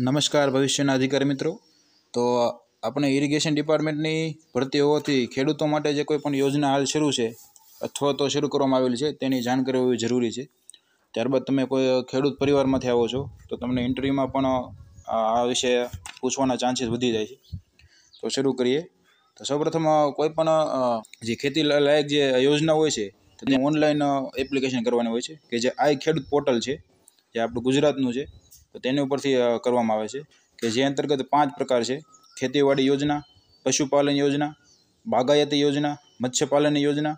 નમસ્કાર ભવિષ્યના અધિકારી મિત્રો તો આપણે ઇરિગેશન ડિપાર્ટમેન્ટની ભરતી હોવાથી ખેડૂતો માટે જે કોઈ પણ યોજના હાલ શરૂ છે અથવા તો શરૂ કરવામાં આવેલી છે તેની જાણકારી હોવી જરૂરી છે ત્યારબાદ તમે કોઈ ખેડૂત પરિવારમાંથી આવો છો તો તમને ઇન્ટરવ્યૂમાં પણ આ વિશે પૂછવાના ચાન્સીસ વધી જાય છે તો શરૂ કરીએ તો સૌપ્રથમ કોઈ પણ જે ખેતી લાયક જે યોજના હોય છે તેની ઓનલાઈન એપ્લિકેશન કરવાની હોય છે કે જે આઈ ખેડૂત પોર્ટલ છે જે આપણું ગુજરાતનું છે તો તેની ઉપરથી કરવામાં આવે છે કે જે અંતર્ગત પાંચ પ્રકાર છે ખેતીવાડી યોજના પશુપાલન યોજના બાગાયતી યોજના મત્સ્યપાલન યોજના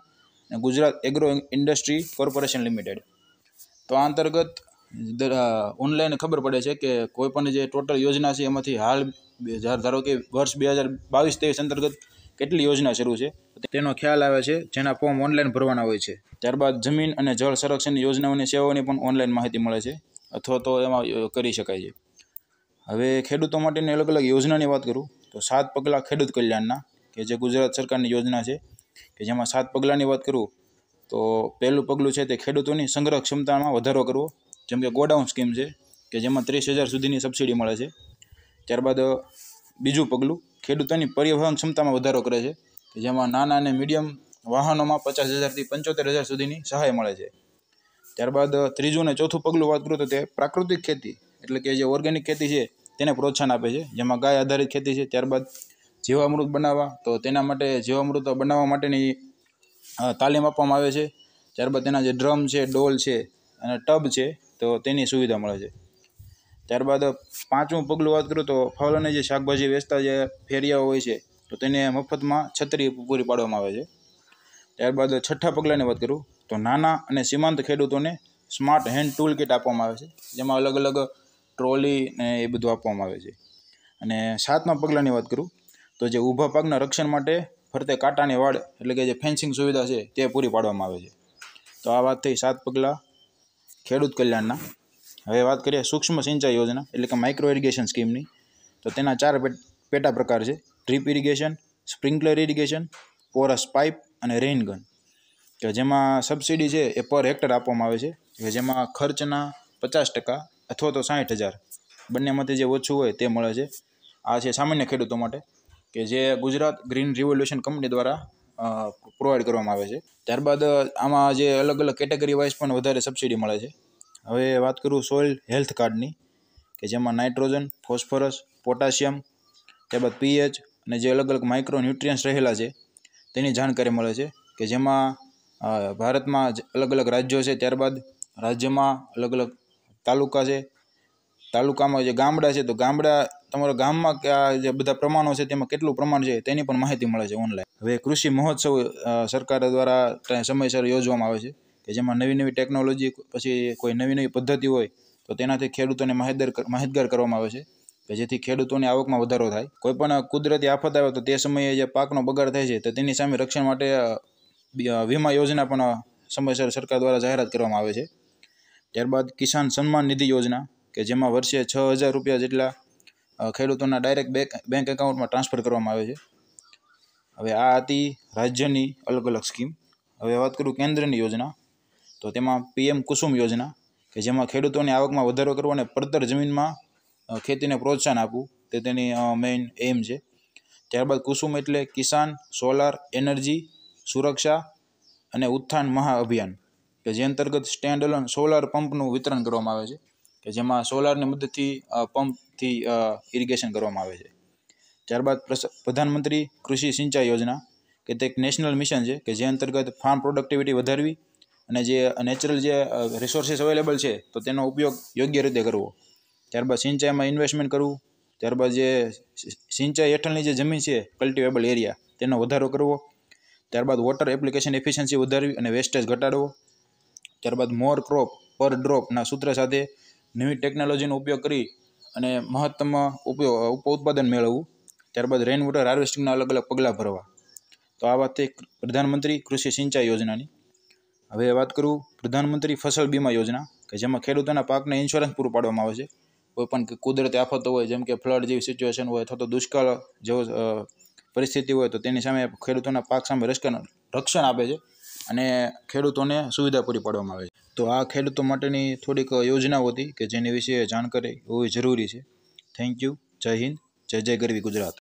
અને Gujarat agro industry corporation limited તો આ અંતર્ગત ઓનલાઈન ખબર પડે છે કે કોઈપણ જે ટોટલ યોજના છે એમાંથી હાલ ધારો કે વર્ષ બે હજાર બાવીસ ત્રેવીસ અંતર્ગત કેટલી યોજના શરૂ છે તેનો ખ્યાલ આવે છે જેના ફોર્મ ઓનલાઈન ભરવાના હોય છે ત્યારબાદ જમીન અને જળ સંરક્ષણની યોજનાઓની સેવાઓની પણ ઓનલાઈન માહિતી મળે છે અથવા તો એમાં કરી શકાય છે હવે ખેડૂતો માટેની અલગ અલગ યોજનાની વાત કરું તો સાત પગલાં ખેડૂત કલ્યાણના કે જે ગુજરાત સરકારની યોજના છે કે જેમાં સાત પગલાંની વાત કરું તો પહેલું પગલું છે તે ખેડૂતોની સંગ્રહ ક્ષમતામાં વધારો કરવો જેમ કે ગોડાઉન સ્કીમ છે કે જેમાં ત્રીસ હજાર સુધીની સબસિડી મળે છે ત્યારબાદ બીજું પગલું ખેડૂતોની પરિવહન ક્ષમતામાં વધારો કરે છે કે જેમાં નાના અને મીડિયમ વાહનોમાં પચાસ હજારથી પંચોતેર હજાર સુધીની સહાય મળે છે ત્યારબાદ ત્રીજું અને ચોથું પગલું વાત કરું તો તે પ્રાકૃતિક ખેતી એટલે કે જે ઓર્ગેનિક ખેતી છે તેને પ્રોત્સાહન આપે છે જેમાં ગાય આધારિત ખેતી છે ત્યારબાદ જીવામૃત બનાવવા તો તેના માટે જીવામૃત બનાવવા માટેની તાલીમ આપવામાં આવે છે ત્યારબાદ તેના જે ડ્રમ છે ડોલ છે અને ટબ છે તો તેની સુવિધા મળે છે ત્યારબાદ પાંચમું પગલું વાત કરું તો ફળ અને જે શાકભાજી વેચતા જે ફેરિયાઓ હોય છે તો તેને મફતમાં છત્રી પૂરી પાડવામાં આવે છે ત્યારબાદ છઠ્ઠા પગલાંની વાત કરું તો નાના અને સીમાંત ખેડૂતોને સ્માર્ટ હેન્ડ ટૂલ કિટ આપવામાં આવે છે જેમાં અલગ અલગ ટ્રોલી ને એ બધું આપવામાં આવે છે અને સાતમા પગલાંની વાત કરું તો જે ઊભા પાકના રક્ષણ માટે ફરતે કાંટાની વાડ એટલે કે જે ફેન્સિંગ સુવિધા છે તે પૂરી પાડવામાં આવે છે તો આ વાત થઈ સાત પગલાં ખેડૂત કલ્યાણના હવે વાત કરીએ સૂક્ષ્મ સિંચાઈ યોજના એટલે કે માઇક્રો ઇરિગેશન સ્કીમની તો તેના ચાર પેટા પ્રકાર છે drip irrigation sprinkler irrigation porous pipe અને રેઇનગન કે જેમાં સબસિડી છે એ પર હેક્ટર આપવામાં આવે છે કે જેમાં ખર્ચના પચાસ ટકા અથવા તો સાઠ હજાર બંનેમાંથી જે ઓછું હોય તે મળે છે આ છે સામાન્ય ખેડૂતો માટે કે જે ગુજરાત ગ્રીન રિવોલ્યુશન કંપની દ્વારા પ્રોવાઈડ કરવામાં આવે છે ત્યારબાદ આમાં જે અલગ અલગ કેટેગરી વાઇઝ પણ વધારે સબસિડી મળે છે હવે વાત કરું સોઇલ હેલ્થ કાર્ડની કે જેમાં નાઇટ્રોજન ફોસ્ફરસ પોટાશિયમ ત્યારબાદ પીએચ અને જે અલગ અલગ માઇક્રો ન્યુટ્રિયન્ટ્સ રહેલા છે તેની જાણકારી મળે છે કે જેમાં ભારતમાં અલગ અલગ રાજ્યો છે ત્યારબાદ રાજ્યમાં અલગ અલગ તાલુકા છે તાલુકામાં જે ગામડા છે તો ગામડા તમારા ગામમાં આ જે બધા પ્રમાણો છે તેમાં કેટલું પ્રમાણ છે તેની પણ માહિતી મળે છે ઓનલાઈન હવે કૃષિ મહોત્સવ સરકાર દ્વારા સમયસર યોજવામાં આવે છે કે જેમાં નવી નવી ટેકનોલોજી પછી કોઈ નવી નવી પદ્ધતિ હોય તો તેનાથી ખેડૂતોને માહિતગાર માહિતગાર કરવામાં આવે છે કે જેથી ખેડૂતોની આવકમાં વધારો થાય કોઈ પણ કુદરતી આફત આવે તો તે સમયે જે પાકનો બગાડ થાય છે તો તેની સામે રક્ષણ માટે વીમા યોજના પણ સમયસર સરકાર દ્વારા જાહેરાત કરવામાં આવે છે ત્યારબાદ કિસાન સન્માન નિધિ યોજના કે જેમાં વર્ષે છ હજાર રૂપિયા જેટલા ખેડૂતોના ડાયરેક્ટ બેંક બેંક એકાઉન્ટમાં ટ્રાન્સફર કરવામાં આવે છે હવે આ હતી રાજ્યની અલગ અલગ સ્કીમ હવે વાત કરું કેન્દ્રની યોજના તો તેમાં પીએમ કુસુમ યોજના કે જેમાં ખેડૂતોની આવકમાં વધારો કરવો અને પડતર જમીનમાં ખેતીને પ્રોત્સાહન આપવું તે તેની મેઇન એમ છે ત્યારબાદ કુસુમ એટલે કિસાન સોલાર એનર્જી સુરક્ષા અને ઉત્થાન મહાઅભિયાન કે જે અંતર્ગત સ્ટેન્ડ અલોન સોલાર પંપનું વિતરણ કરવામાં આવે છે કે જેમાં સોલારની મદદથી પંપથી ઇરિગેશન કરવામાં આવે છે ત્યારબાદ પ્રધાનમંત્રી કૃષિ સિંચાઈ યોજના કે તે એક નેશનલ મિશન છે કે જે અંતર્ગત ફાર્મ પ્રોડક્ટિવિટી વધારવી અને જે નેચરલ જે રિસોર્સિસ અવેલેબલ છે તો તેનો ઉપયોગ યોગ્ય રીતે કરવો ત્યારબાદ સિંચાઈમાં ઇન્વેસ્ટમેન્ટ કરવું ત્યારબાદ જે સિંચાઈ હેઠળની જે જમીન છે કલ્ટિવેબલ એરિયા તેનો વધારો કરવો ત્યારબાદ વોટર એપ્લિકેશન એફિશિયન્સી વધારવી અને વેસ્ટેજ ઘટાડવો ત્યારબાદ મોર ક્રોપ પર ડ્રોપના સૂત્ર સાથે નવી ટેકનોલોજીનો ઉપયોગ કરી અને મહત્તમ ઉપયોગ ઉપ ઉત્પાદન મેળવવું ત્યારબાદ રેઇન વોટર હાર્વેસ્ટિંગના અલગ અલગ પગલાં ભરવા તો આ વાત થઈ પ્રધાનમંત્રી કૃષિ સિંચાઈ યોજનાની હવે વાત કરું પ્રધાનમંત્રી ફસલ બીમા યોજના કે જેમાં ખેડૂતોના પાકને ઇન્સ્યોરન્સ પૂરું પાડવામાં આવે છે કોઈપણ કુદરતી આફતો હોય જેમ કે ફ્લડ જેવી સિચ્યુએશન હોય અથવા તો દુષ્કાળ જેવો પરિસ્થિતિ હોય તો તેની સામે ખેડૂતોના પાક સામે રક્ષણ રક્ષણ આપે છે અને ખેડૂતોને સુવિધા પૂરી પાડવામાં આવે છે તો આ ખેડૂતો માટેની થોડીક યોજનાઓ હતી કે જેની વિશે જાણકારી હોવી જરૂરી છે થેન્ક યુ જય હિન્દ જય જય ગરવી ગુજરાત